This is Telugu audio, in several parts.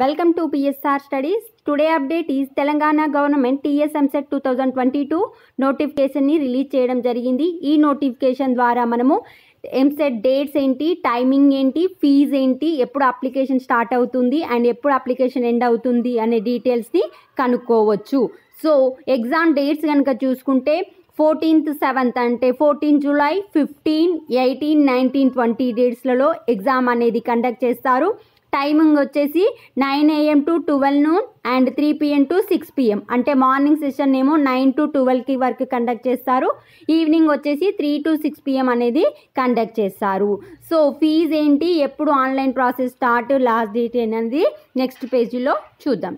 Welcome to PSR studies today update is Telangana government TS EAMCET two thousand twenty two నోటిఫికేషన్ని రిలీజ్ చేయడం జరిగింది ఈ నోటిఫికేషన్ ద్వారా మనము ఎంసెట్ డేట్స్ ఏంటి టైమింగ్ ఏంటి ఫీజ్ ఏంటి ఎప్పుడు అప్లికేషన్ స్టార్ట్ అవుతుంది అండ్ ఎప్పుడు అప్లికేషన్ ఎండ్ అవుతుంది అనే డీటెయిల్స్ని కనుక్కోవచ్చు సో ఎగ్జామ్ డేట్స్ కనుక చూసుకుంటే ఫోర్టీన్త్ సెవెంత్ అంటే fourteen July fifteen eighteen nineteen twenty డేట్స్లలో ఎగ్జామ్ అనేది కండక్ట్ చేస్తారు టైమింగ్ వచ్చేసి nine AM to twelve noon and three PM to six PM అంటే మార్నింగ్ సెషన్ ఏమో నైన్ టు ట్వెల్వ్కి వరకు కండక్ట్ చేస్తారు ఈవినింగ్ వచ్చేసి త్రీ టు సిక్స్ పిఎం అనేది కండక్ట్ చేస్తారు సో ఫీజ్ ఏంటి ఎప్పుడు online process start last date అనేది నెక్స్ట్ పేజీలో చూద్దాం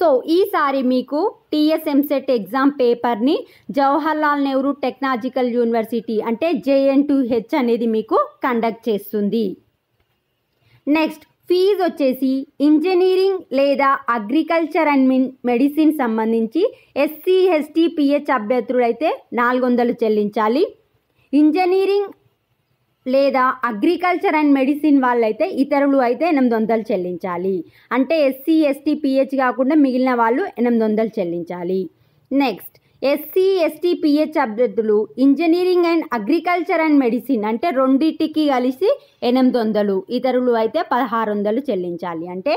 సో ఈసారి మీకు టీఎస్ఎంసెట్ ఎగ్జామ్ పేపర్ని జవహర్లాల్ నెహ్రూ టెక్నాలజికల్ యూనివర్సిటీ అంటే జేఎన్ టూ హెచ్ అనేది మీకు కండక్ట్ చేస్తుంది నెక్స్ట్ ఫీజ్ వచ్చేసి ఇంజనీరింగ్ లేదా అగ్రికల్చర్ అండ్ మిన్ మెడిసిన్ సంబంధించి ఎస్సీ ఎస్టీ పిహెచ్ అభ్యర్థుడైతే నాలుగు వందలు చెల్లించాలి ఇంజనీరింగ్ లేదా అగ్రికల్చర్ అండ్ మెడిసిన్ వాళ్ళైతే ఇతరులు అయితే ఎనిమిది వందలు చెల్లించాలి అంటే ఎస్సీ ఎస్టీ పిహెచ్ కాకుండా మిగిలిన వాళ్ళు ఎనిమిది వందలు చెల్లించాలి నెక్స్ట్ ఎస్సీ ఎస్టీ పిహెచ్ అభ్యర్థులు engineering and agriculture and medicine అంటే రెండింటికి కలిసి ఎనిమిది వందలు ఇతరులు అయితే పదహారు వందలు చెల్లించాలి అంటే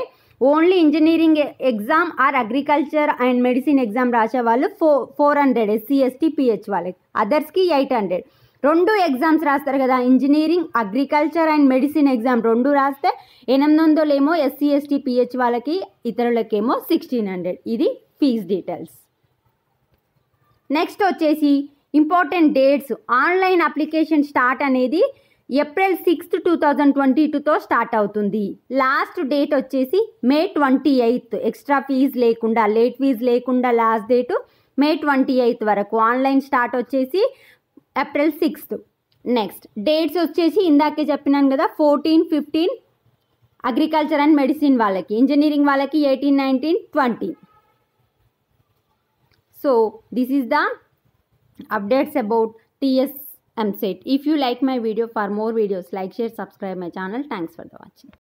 only engineering exam or agriculture and medicine exam రాసే వాళ్ళు ఫో four hundred SC ST PH వాళ్ళకి అదర్స్కి ఎయిట్ హండ్రెడ్ రెండు ఎగ్జామ్స్ రాస్తారు కదా engineering agriculture and medicine exam రెండు రాస్తే ఎనిమిది ఏమో ఎస్సీ ఎస్టీ పిహెచ్ వాళ్ళకి ఇతరులకేమో సిక్స్టీన్ హండ్రెడ్ ఇది ఫీజ్ డీటెయిల్స్ నెక్స్ట్ వచ్చేసి important dates online application start అనేది April sixth two thousand twenty టూతో స్టార్ట్ అవుతుంది లాస్ట్ డేట్ వచ్చేసి May twenty eighth extra fees లేకుండా లేట్ ఫీజ్ లేకుండా last date May twenty eighth వరకు ఆన్లైన్ స్టార్ట్ వచ్చేసి ఏప్రిల్ సిక్స్త్ నెక్స్ట్ డేట్స్ వచ్చేసి ఇందాకే చెప్పినాను కదా fourteen fifteen agriculture and medicine వాళ్ళకి ఇంజనీరింగ్ వాళ్ళకి eighteen nineteen twenty So this is the updates about TSMC. If you like my video for more videos, like, share, subscribe my channel. Thanks for the watching.